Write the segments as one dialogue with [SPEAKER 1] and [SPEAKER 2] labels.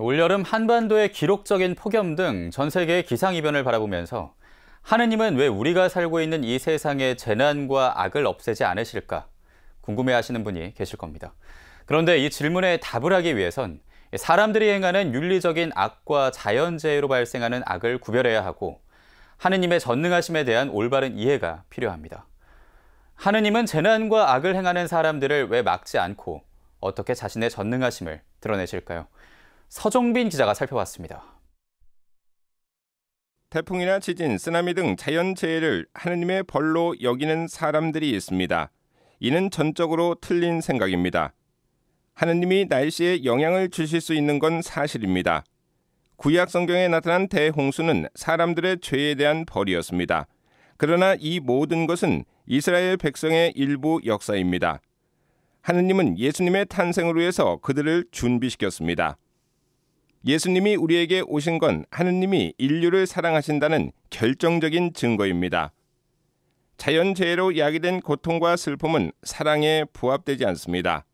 [SPEAKER 1] 올여름 한반도의 기록적인 폭염 등 전 세계의 기상이변을 바라보면서 하느님은 왜 우리가 살고 있는 이세상에 재난과 악을 없애지 않으실까 궁금해하시는 분이 계실 겁니다. 그런데 이 질문에 답을 하기 위해선 사람들이 행하는 윤리적인 악과 자연재해로 발생하는 악을 구별해야 하고 하느님의 전능하심에 대한 올바른 이해가 필요합니다. 하느님은 재난과 악을 행하는 사람들을 왜 막지 않고 어떻게 자신의 전능하심을 드러내실까요? 서정빈 기자가 살펴봤습니다. 태풍이나
[SPEAKER 2] 지진, 쓰나미 등 자연재해를 하느님의 벌로 여기는 사람들이 있습니다. 이는 전적으로 틀린 생각입니다. 하느님이 날씨에 영향을 주실 수 있는 건 사실입니다. 구약 성경에 나타난 대홍수는 사람들의 죄에 대한 벌이었습니다. 그러나 이 모든 것은 이스라엘 백성의 일부 역사입니다. 하느님은 예수님의 탄생으로 해서 그들을 준비시켰습니다. 예수님이 우리에게 오신 건 하느님이 인류를 사랑하신다는 결정적인 증거입니다. 자연재해로 야기된 고통과 슬픔은 사랑에 부합되지 않습니다.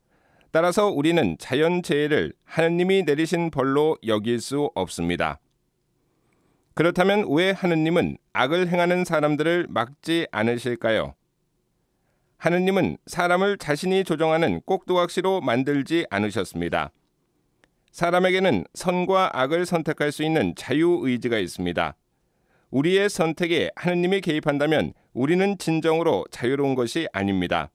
[SPEAKER 2] 따라서 우리는 자연재해를 하느님이 내리신 벌로 여길 수 없습니다. 그렇다면 왜 하느님은 악을 행하는 사람들을 막지 않으실까요? 하느님은 사람을 자신이 조정하는 꼭두각시로 만들지 않으셨습니다. 사람에게는 선과 악을 선택할 수 있는 자유의지가 있습니다. 우리의 선택에 하느님이 개입한다면 우리는 진정으로 자유로운 것이 아닙니다.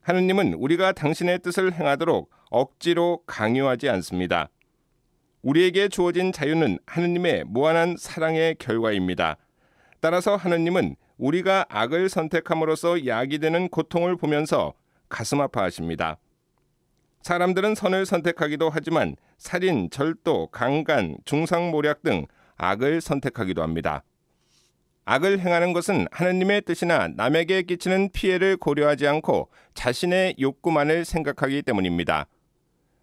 [SPEAKER 2] 하느님은 우리가 당신의 뜻을 행하도록 억지로 강요하지 않습니다. 우리에게 주어진 자유는 하느님의 무한한 사랑의 결과입니다. 따라서 하느님은 우리가 악을 선택함으로써 야기되는 고통을 보면서 가슴 아파하십니다. 사람들은 선을 선택하기도 하지만 살인, 절도, 강간, 중상모략 등 악을 선택하기도 합니다. 악을 행하는 것은 하느님의 뜻이나 남에게 끼치는 피해를 고려하지 않고 자신의 욕구만을 생각하기 때문입니다.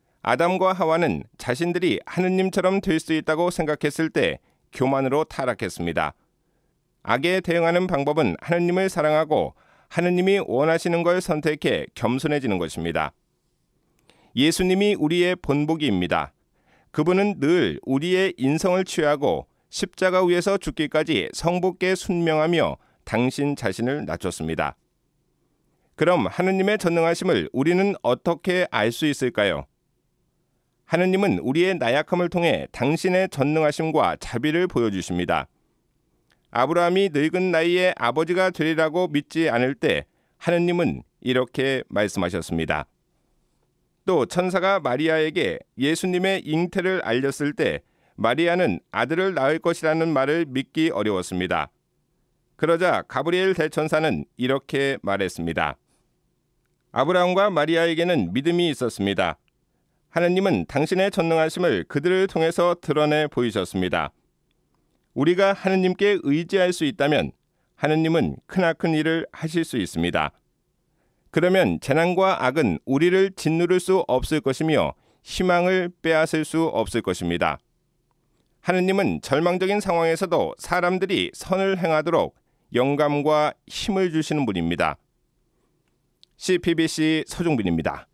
[SPEAKER 2] 아담과 하와는 자신들이 하느님처럼 될 수 있다고 생각했을 때 교만으로 타락했습니다. 악에 대응하는 방법은 하느님을 사랑하고 하느님이 원하시는 걸 선택해 겸손해지는 것입니다. 예수님이 우리의 본보기입니다. 그분은 늘 우리의 인성을 취하고 십자가 위에서 죽기까지 성복께 순명하며 당신 자신을 낮췄습니다. 그럼 하느님의 전능하심을 우리는 어떻게 알 수 있을까요? 하느님은 우리의 나약함을 통해 당신의 전능하심과 자비를 보여주십니다. 아브라함이 늙은 나이에 아버지가 되리라고 믿지 않을 때 하느님은 이렇게 말씀하셨습니다. 또 천사가 마리아에게 예수님의 잉태를 알렸을 때 마리아는 아들을 낳을 것이라는 말을 믿기 어려웠습니다. 그러자 가브리엘 대천사는 이렇게 말했습니다. 아브라함과 마리아에게는 믿음이 있었습니다. 하느님은 당신의 전능하심을 그들을 통해서 드러내 보이셨습니다. 우리가 하느님께 의지할 수 있다면 하느님은 크나큰 일을 하실 수 있습니다. 그러면 재난과 악은 우리를 짓누를 수 없을 것이며 희망을 빼앗을 수 없을 것입니다. 하느님은 절망적인 상황에서도 사람들이 선을 행하도록 영감과 힘을 주시는 분입니다. CPBC 서종빈입니다.